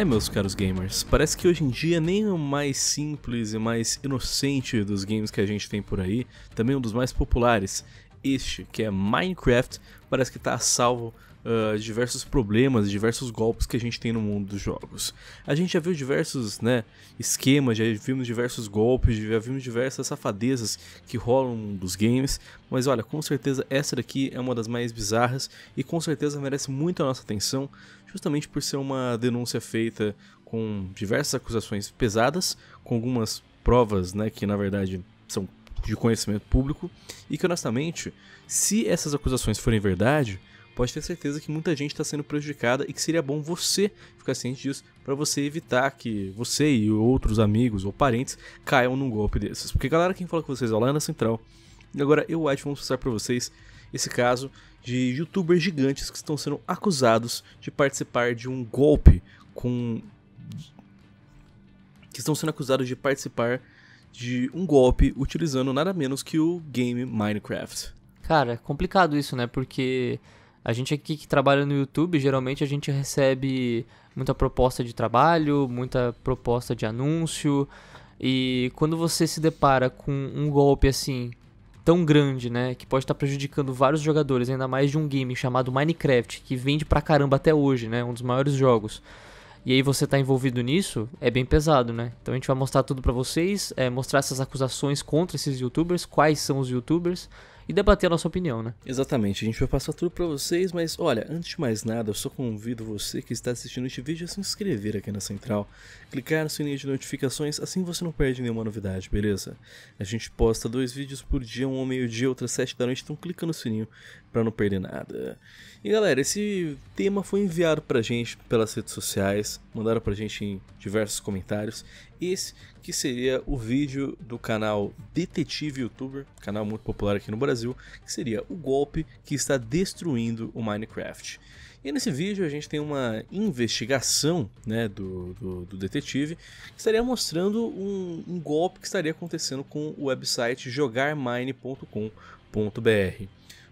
É, meus caros gamers, parece que hoje em dia nem o mais simples e mais inocente dos games que a gente tem por aí, também um dos mais populares, este que é Minecraft, parece que está salvo uh, diversos problemas, diversos golpes que a gente tem no mundo dos jogos. A gente já viu diversos né, esquemas, já vimos diversos golpes, já vimos diversas safadezas que rolam dos games, mas olha, com certeza essa daqui é uma das mais bizarras e com certeza merece muito a nossa atenção, justamente por ser uma denúncia feita com diversas acusações pesadas, com algumas provas né, que na verdade são de conhecimento público e que honestamente, se essas acusações forem verdade, pode ter certeza que muita gente está sendo prejudicada e que seria bom você ficar ciente disso para você evitar que você e outros amigos ou parentes caiam num golpe desses. Porque galera, quem fala com vocês é o Lana Central. E agora eu, White, vamos mostrar para vocês esse caso de youtubers gigantes que estão sendo acusados de participar de um golpe com que estão sendo acusados de participar de um golpe utilizando nada menos que o game Minecraft. Cara, é complicado isso, né? Porque a gente aqui que trabalha no YouTube, geralmente a gente recebe muita proposta de trabalho, muita proposta de anúncio. E quando você se depara com um golpe assim, tão grande, né, que pode estar prejudicando vários jogadores, ainda mais de um game chamado Minecraft, que vende pra caramba até hoje, né, um dos maiores jogos. E aí você tá envolvido nisso, é bem pesado, né? Então a gente vai mostrar tudo para vocês, é, mostrar essas acusações contra esses youtubers, quais são os youtubers, e debater a nossa opinião, né? Exatamente, a gente vai passar tudo para vocês, mas olha, antes de mais nada, eu só convido você que está assistindo este vídeo a se inscrever aqui na Central, clicar no sininho de notificações, assim você não perde nenhuma novidade, beleza? A gente posta dois vídeos por dia, um ao meio-dia, outro às sete da noite, então clica no sininho para não perder nada. E galera, esse tema foi enviado pra gente pelas redes sociais, mandaram pra gente em diversos comentários esse que seria o vídeo do canal Detetive Youtuber, canal muito popular aqui no Brasil, que seria o golpe que está destruindo o Minecraft. E nesse vídeo a gente tem uma investigação né, do, do, do detetive que estaria mostrando um, um golpe que estaria acontecendo com o website jogarmine.com.br.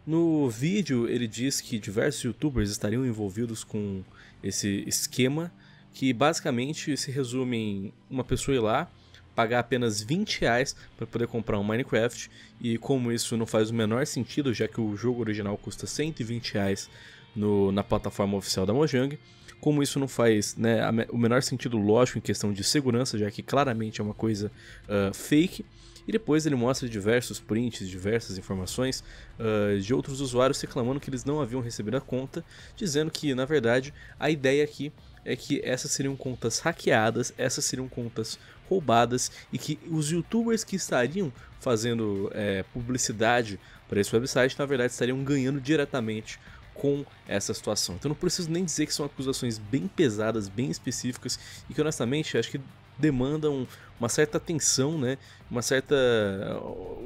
No vídeo ele diz que diversos youtubers estariam envolvidos com esse esquema que basicamente se resume em uma pessoa ir lá, pagar apenas 20 reais para poder comprar um Minecraft, e como isso não faz o menor sentido, já que o jogo original custa 120 reais no, na plataforma oficial da Mojang, como isso não faz né, o menor sentido lógico em questão de segurança, já que claramente é uma coisa uh, fake, e depois ele mostra diversos prints, diversas informações uh, de outros usuários reclamando que eles não haviam recebido a conta, dizendo que, na verdade, a ideia aqui é que essas seriam contas hackeadas, essas seriam contas roubadas e que os youtubers que estariam fazendo é, publicidade para esse website, na verdade, estariam ganhando diretamente com essa situação. Então não preciso nem dizer que são acusações bem pesadas, bem específicas e que honestamente acho que demandam uma certa atenção, né? Uma certa,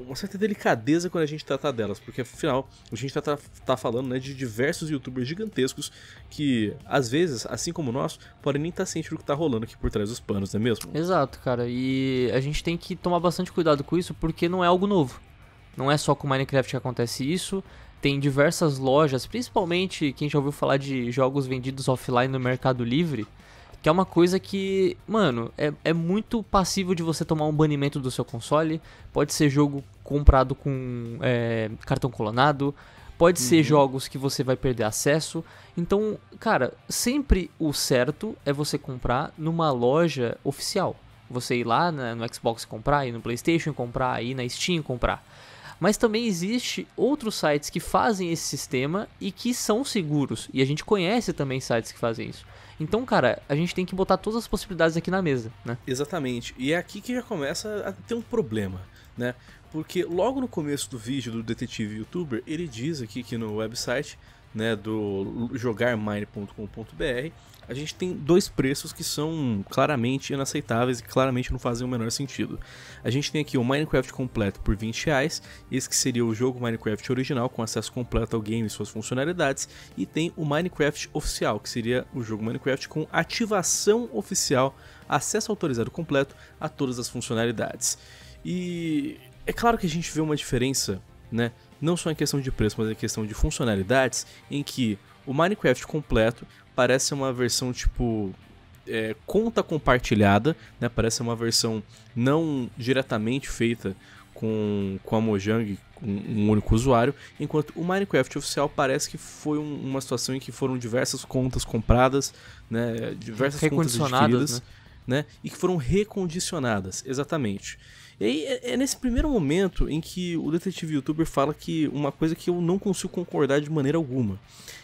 uma certa delicadeza quando a gente trata delas, porque afinal a gente está tá falando né, de diversos youtubers gigantescos que, às vezes, assim como nós, podem nem estar tá cientes do que está rolando aqui por trás dos panos, não é mesmo? Exato, cara, e a gente tem que tomar bastante cuidado com isso porque não é algo novo. Não é só com Minecraft que acontece isso, tem diversas lojas, principalmente quem já ouviu falar de jogos vendidos offline no Mercado Livre que é uma coisa que, mano, é, é muito passível de você tomar um banimento do seu console. Pode ser jogo comprado com é, cartão colonado. Pode uhum. ser jogos que você vai perder acesso. Então, cara, sempre o certo é você comprar numa loja oficial. Você ir lá no Xbox comprar, ir no PlayStation comprar, ir na Steam comprar. Mas também existe outros sites que fazem esse sistema e que são seguros. E a gente conhece também sites que fazem isso. Então, cara, a gente tem que botar todas as possibilidades aqui na mesa, né? Exatamente. E é aqui que já começa a ter um problema, né? Porque logo no começo do vídeo do detetive youtuber, ele diz aqui que no website, né, do jogarmine.com.br, a gente tem dois preços que são claramente inaceitáveis e claramente não fazem o menor sentido. A gente tem aqui o Minecraft completo por 20 reais, esse que seria o jogo Minecraft original com acesso completo ao game e suas funcionalidades, e tem o Minecraft oficial, que seria o jogo Minecraft com ativação oficial, acesso autorizado completo a todas as funcionalidades. E é claro que a gente vê uma diferença, né? Não só em questão de preço, mas em questão de funcionalidades, em que o Minecraft completo parece uma versão tipo é, conta compartilhada, né? Parece uma versão não diretamente feita com, com a Mojang, um único usuário, enquanto o Minecraft oficial parece que foi um, uma situação em que foram diversas contas compradas, né? Diversas contas adquiridas. Né? né? E que foram recondicionadas, exatamente. E aí é, é nesse primeiro momento em que o detetive youtuber fala que uma coisa que eu não consigo concordar de maneira alguma,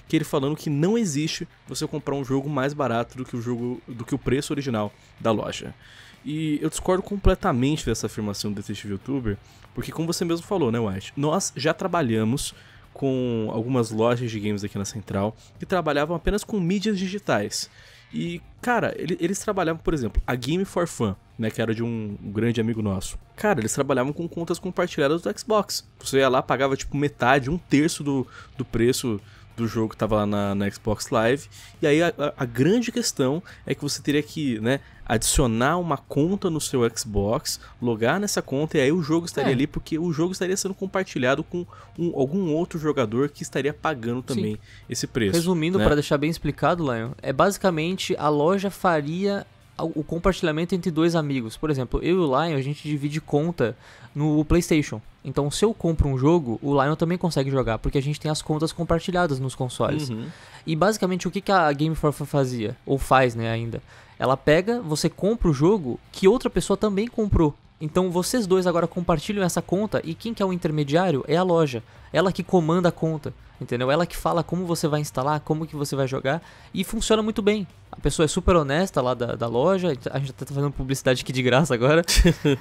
que ele falando que não existe você comprar um jogo mais barato do que o jogo do que o preço original da loja. E eu discordo completamente dessa afirmação do detetive youtuber, porque como você mesmo falou, né, White, nós já trabalhamos com algumas lojas de games aqui na Central que trabalhavam apenas com mídias digitais. E, cara, ele, eles trabalhavam, por exemplo, a Game for Fun, né, que era de um, um, grande amigo nosso. Cara, eles trabalhavam com contas compartilhadas do Xbox. Você ia lá, pagava tipo metade, um terço do, do preço do jogo que estava lá na, na, Xbox Live. E aí a, a, grande questão é que você teria que né, adicionar uma conta no seu Xbox, logar nessa conta e aí o jogo estaria é. ali, porque o jogo estaria sendo compartilhado com um, algum outro jogador que estaria pagando também Sim. esse preço. Resumindo, né? para deixar bem explicado, Lion, é basicamente a loja faria o compartilhamento entre dois amigos. Por exemplo, eu e o Lion a gente divide conta no PlayStation. Então, se eu compro um jogo, o Lion também consegue jogar, porque a gente tem as contas compartilhadas nos consoles. Uhum. E basicamente o que, a Game for fazia, ou faz, né, ainda? Ela pega, você compra o jogo que outra pessoa também comprou. Então vocês dois agora compartilham essa conta e quem que é o intermediário é a loja. Ela que comanda a conta entendeu? Ela que fala como você vai instalar, como que você vai jogar e funciona muito bem. A pessoa é super honesta lá da, da loja, a gente tá fazendo publicidade aqui de graça agora.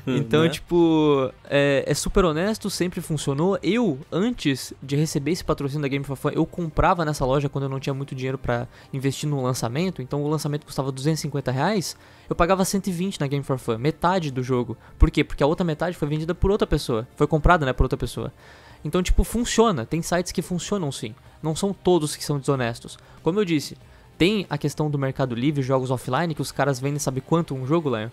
Então, né? tipo, é, é, super honesto, sempre funcionou. Eu, antes de receber esse patrocínio da Game for Fun, eu comprava nessa loja quando eu não tinha muito dinheiro para investir no lançamento. Então, o lançamento custava 250 reais, eu pagava 120 na Game for Fun, metade do jogo. Por quê? Porque a outra metade foi vendida por outra pessoa, foi comprada, né, por outra pessoa. Então, tipo, funciona. Tem sites que funcionam sim. Não são todos que são desonestos. Como eu disse, tem a questão do Mercado Livre, jogos offline, que os caras vendem, sabe quanto um jogo, Lion?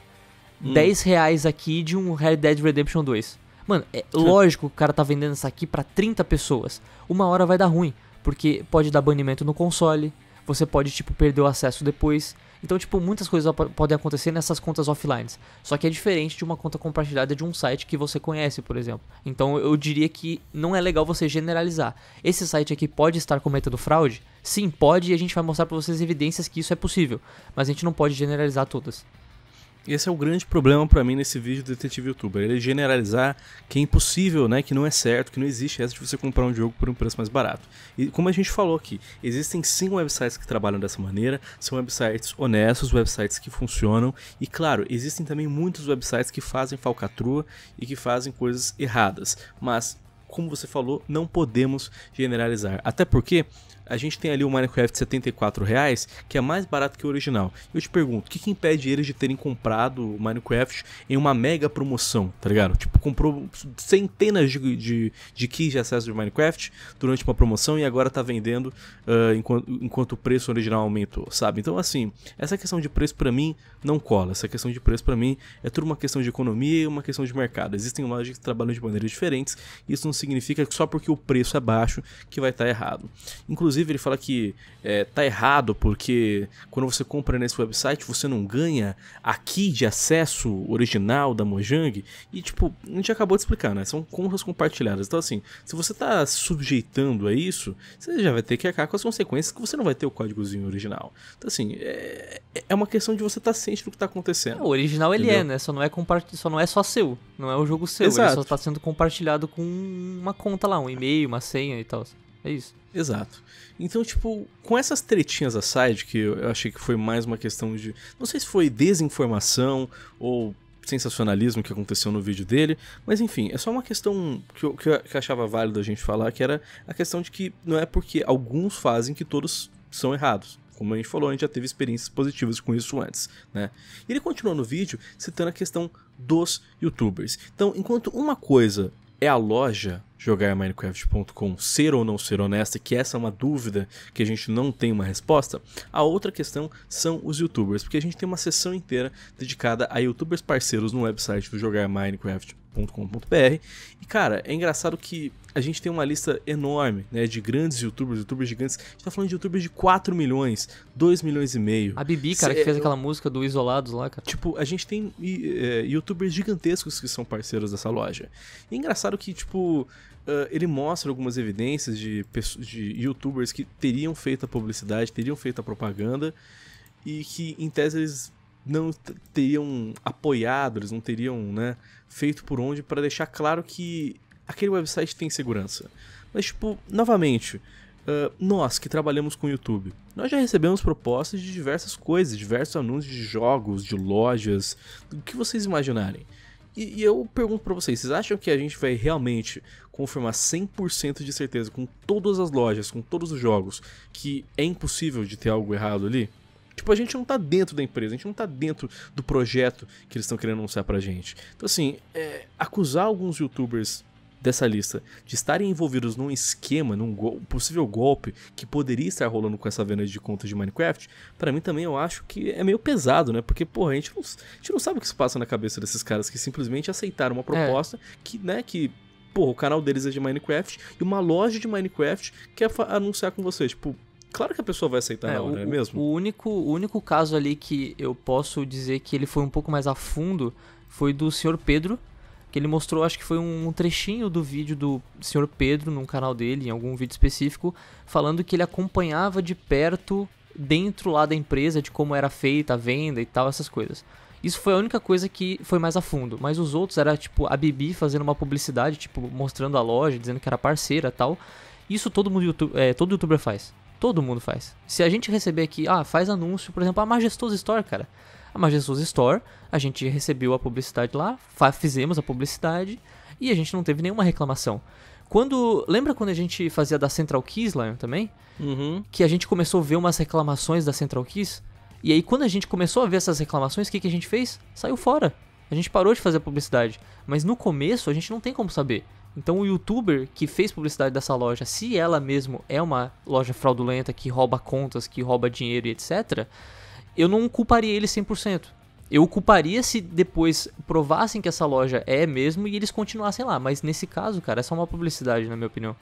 Hum. 10 reais aqui de um Red Dead Redemption 2. Mano, é lógico que o cara tá vendendo isso aqui para 30 pessoas. Uma hora vai dar ruim, porque pode dar banimento no console, você pode, tipo, perder o acesso depois. Então, tipo, muitas coisas podem acontecer nessas contas offline. Só que é diferente de uma conta compartilhada de um site que você conhece, por exemplo. Então, eu diria que não é legal você generalizar. Esse site aqui pode estar cometendo fraude? Sim, pode, e a gente vai mostrar para vocês evidências que isso é possível. Mas a gente não pode generalizar todas. Esse é o grande problema para mim nesse vídeo do Detetive Youtuber. Ele generalizar que é impossível, né? Que não é certo, que não existe essa de você comprar um jogo por um preço mais barato. E como a gente falou aqui, existem sim websites que trabalham dessa maneira, são websites honestos, websites que funcionam. E claro, existem também muitos websites que fazem falcatrua e que fazem coisas erradas. Mas, como você falou, não podemos generalizar. Até porque a gente tem ali o Minecraft 74 reais, que é mais barato que o original. Eu te pergunto, o que, que impede eles de terem comprado o Minecraft em uma mega promoção, tá ligado? Tipo, comprou centenas de, de, de keys de acesso de Minecraft durante uma promoção e agora tá vendendo uh, ah, enquanto, enquanto o preço original aumentou, sabe? Então, assim, essa questão de preço para mim não cola. Essa questão de preço para mim é tudo uma questão de economia e uma questão de mercado. Existem lojas que trabalham de maneiras diferentes e isso não significa que só porque o preço é baixo que vai estar tá errado. Inclusive, Inclusive, ele fala que é, tá errado porque quando você compra nesse website, você não ganha a key de acesso original da Mojang. E, tipo, a gente acabou de explicar, né? São contas compartilhadas. Então, assim, se você tá sujeitando a isso, você já vai ter que acabar com as consequências que você não vai ter o códigozinho original. Então, assim, é, é uma questão de você estar tá ciente do que tá acontecendo. O original ele é, entendeu? é, né? Só não é, só não é só seu. Não é o jogo seu. Exato. Ele só tá sendo compartilhado com uma conta lá, um e-mail, uma senha e tal. É isso. Exato. Então, tipo, com essas tretinhas a side, que eu achei que foi mais uma questão de. Não sei se foi desinformação ou sensacionalismo que aconteceu no vídeo dele, mas enfim, é só uma questão que eu, que eu achava válido a gente falar, que era a questão de que não é porque alguns fazem que todos são errados. Como a gente falou, a gente já teve experiências positivas com isso antes, né? E ele continua no vídeo citando a questão dos youtubers. Então, enquanto uma coisa é a loja jogarminecraft.com ser ou não ser honesta, que essa é uma dúvida que a gente não tem uma resposta. A outra questão são os youtubers, porque a gente tem uma sessão inteira dedicada a youtubers parceiros no website do Jogar Minecraft youtube.com.br. E cara, é engraçado que a gente tem uma lista enorme, né, de grandes youtubers, youtubers gigantes. A gente tá falando de youtubers de 4 milhões, 2 milhões e meio. A Bibi, cara, Cê, que fez é aquela música do Isolados lá, cara. Tipo, a gente tem é, youtubers gigantescos que são parceiros dessa loja. E é engraçado que, tipo, Uh, ele mostra algumas evidências de, de youtubers que teriam feito a publicidade, teriam feito a propaganda e que, em tese, eles não teriam apoiado, eles não teriam né, feito por onde para deixar claro que aquele website tem segurança. Mas, tipo, novamente, uh, nós que trabalhamos com o YouTube, nós já recebemos propostas de diversas coisas, diversos anúncios de jogos, de lojas, do que vocês imaginarem. E, e eu pergunto para vocês, vocês acham que a gente vai realmente confirmar 100% de certeza com todas as lojas, com todos os jogos, que é impossível de ter algo errado ali? Tipo, a gente não tá dentro da empresa, a gente não tá dentro do projeto que eles estão querendo anunciar pra gente. Então, assim, é, acusar alguns youtubers dessa lista de estarem envolvidos num esquema, num go possível golpe que poderia estar rolando com essa venda de contas de Minecraft, para mim também eu acho que é meio pesado, né? Porque, porra, a gente, não, a gente não sabe o que se passa na cabeça desses caras que simplesmente aceitaram uma é. proposta é. que, né, que porra, o canal deles é de Minecraft e uma loja de Minecraft quer anunciar com você. Tipo, Claro que a pessoa vai aceitar é, na hora, o, é mesmo? O único, o único caso ali que eu posso dizer que ele foi um pouco mais a fundo foi do senhor Pedro, que ele mostrou, acho que foi um trechinho do vídeo do senhor Pedro num canal dele, em algum vídeo específico, falando que ele acompanhava de perto dentro lá da empresa de como era feita a venda e tal, essas coisas. Isso foi a única coisa que foi mais a fundo, mas os outros era tipo a Bibi fazendo uma publicidade, tipo mostrando a loja, dizendo que era parceira, tal. Isso todo mundo é, todo youtuber faz. Todo mundo faz. Se a gente receber aqui, ah, faz anúncio, por exemplo, a Majestoso Store, cara. A Majestoso Store, a gente recebeu a publicidade lá, fizemos a publicidade e a gente não teve nenhuma reclamação. Quando. Lembra quando a gente fazia da Central Keys, lá também? Uhum. Que a gente começou a ver umas reclamações da Central Keys? E aí, quando a gente começou a ver essas reclamações, o que, que a gente fez? Saiu fora. A gente parou de fazer publicidade. Mas no começo, a gente não tem como saber. Então o youtuber que fez publicidade dessa loja, se ela mesmo é uma loja fraudulenta que rouba contas, que rouba dinheiro e etc, eu não culparia ele 100%. Eu culparia se depois provassem que essa loja é mesmo e eles continuassem lá, mas nesse caso, cara, é só uma publicidade, na minha opinião.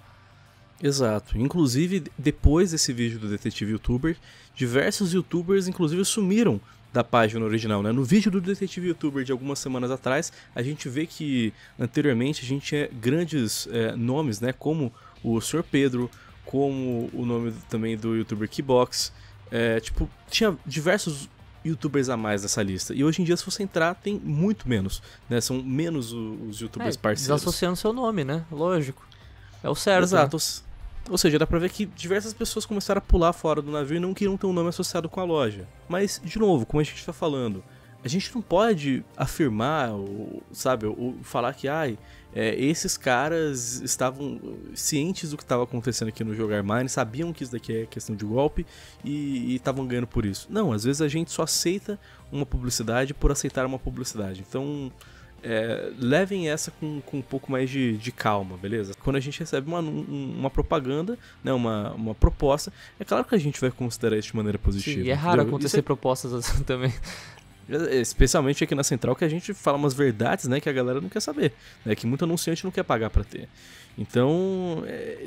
Exato. Inclusive, depois desse vídeo do detetive youtuber, diversos youtubers inclusive sumiram da página original. Né? No vídeo do Detetive Youtuber de algumas semanas atrás, a gente vê que anteriormente a gente tinha grandes é, nomes, né? como o Sr. Pedro, como o nome também do youtuber Keybox. É, tipo, tinha diversos youtubers a mais nessa lista. E hoje em dia, se você entrar, tem muito menos. Né? São menos os youtubers é, parceiros. Associando seu nome, né? Lógico. É o certo. Exato. Né? Ou seja, dá pra ver que diversas pessoas começaram a pular fora do navio e não queriam ter um nome associado com a loja. Mas, de novo, como a gente está falando, a gente não pode afirmar, ou, sabe, ou falar que ai, é, esses caras estavam cientes do que estava acontecendo aqui no jogo Armine, sabiam que isso daqui é questão de golpe e estavam ganhando por isso. Não, às vezes a gente só aceita uma publicidade por aceitar uma publicidade. Então, é, levem essa com, com, um pouco mais de, de, calma, beleza? Quando a gente recebe uma, uma propaganda, né, uma, uma proposta, é claro que a gente vai considerar isso de maneira positiva. Sim, é raro entendeu? acontecer é... propostas assim também. É, é, especialmente aqui na Central, que a gente fala umas verdades né, que a galera não quer saber, né, que muito anunciante não quer pagar para ter. Então, é,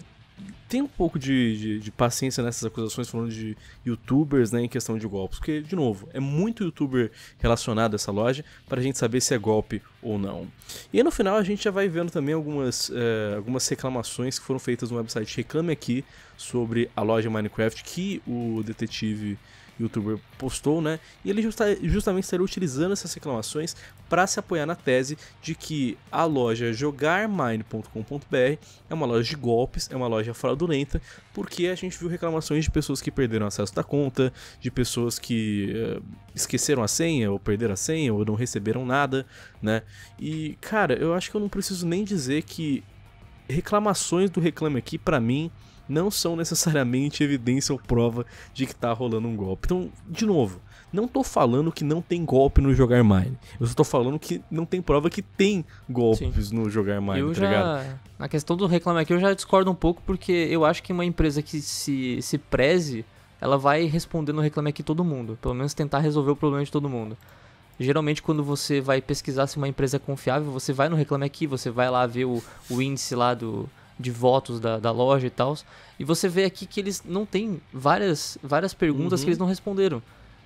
tem um pouco de, de, de, paciência nessas acusações falando de youtubers né, em questão de golpes. Porque, de novo, é muito youtuber relacionado a essa loja para a gente saber se é golpe ou não. E no final a gente já vai vendo também algumas, é, algumas reclamações que foram feitas no website Reclame Aqui sobre a loja Minecraft que o detetive youtuber postou, né? E ele justa justamente estaria utilizando essas reclamações para se apoiar na tese de que a loja jogarmine.com.br é uma loja de golpes, é uma loja fraudulenta, porque a gente viu reclamações de pessoas que perderam acesso da conta, de pessoas que uh, esqueceram a senha, ou perderam a senha, ou não receberam nada, né? E, cara, eu acho que eu não preciso nem dizer que reclamações do Reclame Aqui, para mim, não são necessariamente evidência ou prova de que está rolando um golpe. Então, de novo, não estou falando que não tem golpe no jogar mine. Eu estou falando que não tem prova que tem golpes Sim. no jogar mine, eu tá já, ligado? Na questão do reclame aqui, eu já discordo um pouco, porque eu acho que uma empresa que se, se preze, ela vai responder no reclame aqui todo mundo. Pelo menos tentar resolver o problema de todo mundo. Geralmente, quando você vai pesquisar se uma empresa é confiável, você vai no Reclame Aqui, você vai lá ver o, o índice lá do, de votos da, da loja e tal. E você vê aqui que eles não têm várias, várias perguntas uhum. que eles não responderam.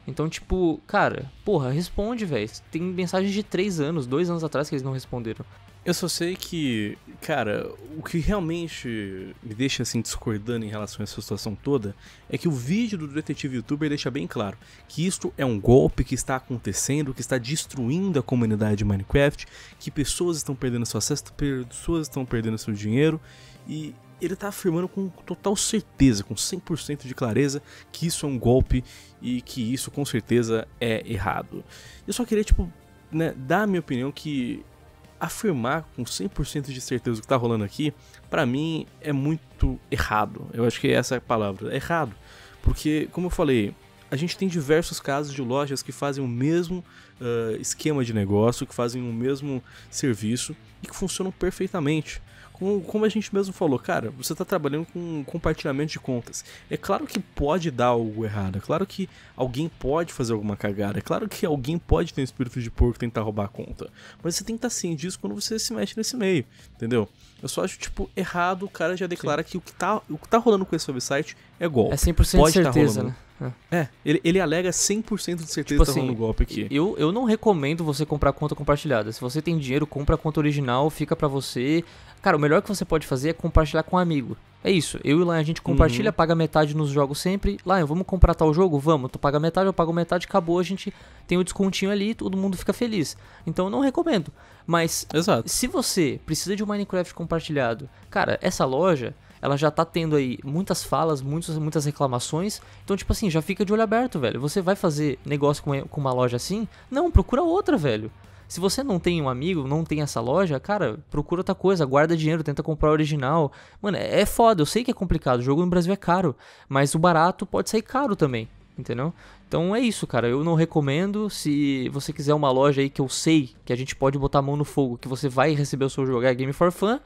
Então, tipo, cara, porra, responde, velho. Tem mensagens de 3 anos, 2 anos atrás que eles não responderam. Eu só sei que, cara, o que realmente me deixa assim discordando em relação a essa situação toda é que o vídeo do detetive youtuber deixa bem claro que isto é um golpe que está acontecendo, que está destruindo a comunidade de Minecraft, que pessoas estão perdendo seu acesso, pessoas estão perdendo seu dinheiro e ele está afirmando com total certeza, com 100% de clareza, que isso é um golpe e que isso com certeza é errado. Eu só queria, tipo, né, dar a minha opinião que afirmar com 100% de certeza o que está rolando aqui, para mim é muito errado. Eu acho que é essa a palavra, é errado. Porque, como eu falei, a gente tem diversos casos de lojas que fazem o mesmo uh, esquema de negócio, que fazem o mesmo serviço e que funcionam perfeitamente como a gente mesmo falou, cara, você está trabalhando com compartilhamento de contas. É claro que pode dar algo errado, é claro que alguém pode fazer alguma cagada, é claro que alguém pode ter um espírito de porco tentar roubar a conta. Mas você tem que estar tá ciente disso quando você se mexe nesse meio, entendeu? Eu só acho, tipo, errado o cara já declara Sim. que o que, está o que tá rolando com esse website é golpe. É 100% pode tá certeza, tá rolando, né? É. é, ele, ele alega 100% de certeza tipo que tá assim, golpe aqui. Eu, eu não recomendo você comprar conta compartilhada. Se você tem dinheiro, compra a conta original, fica para você. Cara, o melhor que você pode fazer é compartilhar com um amigo. É isso, eu e lá a gente compartilha, uhum. paga metade nos jogos sempre. Lá, vamos comprar tal jogo? Vamos, tu paga metade, eu pago metade, acabou, a gente tem o um descontinho ali, todo mundo fica feliz. Então eu não recomendo. Mas Exato. se você precisa de um Minecraft compartilhado, cara, essa loja ela já tá tendo aí muitas falas, muitos, muitas reclamações. Então, tipo assim, já fica de olho aberto, velho. Você vai fazer negócio com uma loja assim? Não, procura outra, velho. Se você não tem um amigo, não tem essa loja, cara, procura outra coisa, guarda dinheiro, tenta comprar original. Mano, é, é foda, eu sei que é complicado, o jogo no Brasil é caro, mas o barato pode sair caro também, entendeu? Então é isso, cara, eu não recomendo. Se você quiser uma loja aí que eu sei que a gente pode botar a mão no fogo, que você vai receber o seu jogo, é Game for Fun.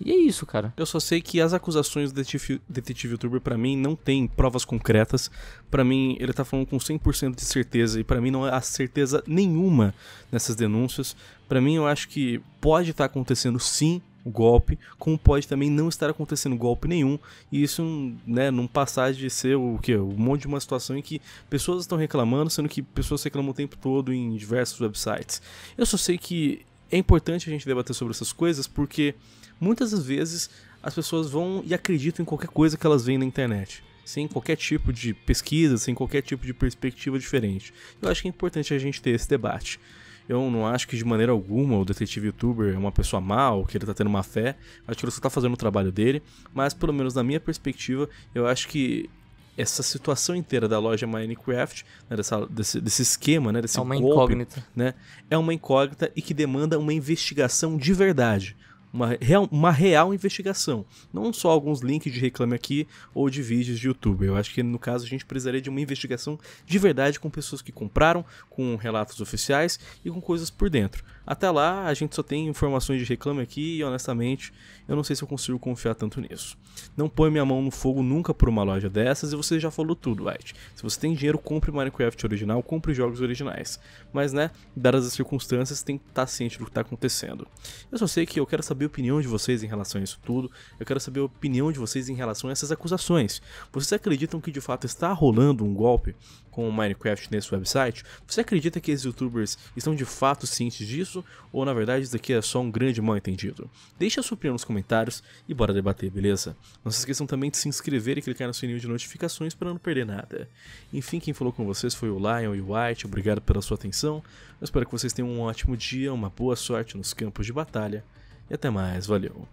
E é isso, cara. Eu só sei que as acusações do Detetive, Detetive Turbo, para mim, não tem provas concretas. para mim, ele tá falando com 100% de certeza, e para mim não há certeza nenhuma nessas denúncias. para mim, eu acho que pode estar tá acontecendo sim o golpe, como pode também não estar acontecendo golpe nenhum, e isso né, não passar de ser o que um monte de uma situação em que pessoas estão reclamando, sendo que pessoas reclamam o tempo todo em diversos websites. Eu só sei que é importante a gente debater sobre essas coisas porque muitas das vezes as pessoas vão e acreditam em qualquer coisa que elas veem na internet, sem qualquer tipo de pesquisa, sem qualquer tipo de perspectiva diferente. Eu acho que é importante a gente ter esse debate. Eu não acho que de maneira alguma o detetive youtuber é uma pessoa má ou que ele tá tendo má fé. Acho que ele só tá fazendo o trabalho dele. Mas pelo menos na minha perspectiva, eu acho que essa situação inteira da loja Minecraft, né, dessa, desse, desse, esquema, né, desse é uma golpe, incógnita. Né, é uma incógnita e que demanda uma investigação de verdade. Uma real, uma real investigação. Não só alguns links de reclame aqui ou de vídeos de YouTube. Eu acho que no caso a gente precisaria de uma investigação de verdade com pessoas que compraram, com relatos oficiais e com coisas por dentro. Até lá, a gente só tem informações de reclame aqui e honestamente, eu não sei se eu consigo confiar tanto nisso. Não põe minha mão no fogo nunca por uma loja dessas e você já falou tudo, White. Se você tem dinheiro, compre Minecraft original, compre jogos originais. Mas né, dadas as circunstâncias, tem que estar tá ciente do que está acontecendo. Eu só sei que eu quero saber a opinião de vocês em relação a isso tudo, eu quero saber a opinião de vocês em relação a essas acusações. Vocês acreditam que de fato está rolando um golpe com o Minecraft nesse website? Você acredita que esses youtubers estão de fato cientes disso? isso, ou na verdade isso aqui é só um grande mal entendido. Deixe a sua opinião nos comentários e bora debater, beleza? Não se esqueçam também de se inscrever e clicar no sininho de notificações para não perder nada. Enfim, quem falou com vocês foi o Lion e o White, obrigado pela sua atenção, eu espero que vocês tenham um ótimo dia, uma boa sorte nos campos de batalha e até mais, valeu!